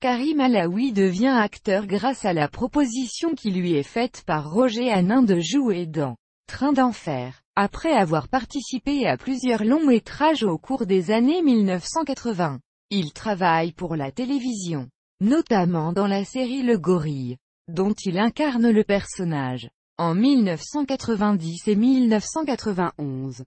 Karim Alaoui devient acteur grâce à la proposition qui lui est faite par Roger Anin de jouer dans Train d'enfer. Après avoir participé à plusieurs longs métrages au cours des années 1980, il travaille pour la télévision, notamment dans la série Le Gorille, dont il incarne le personnage. En 1990 et 1991,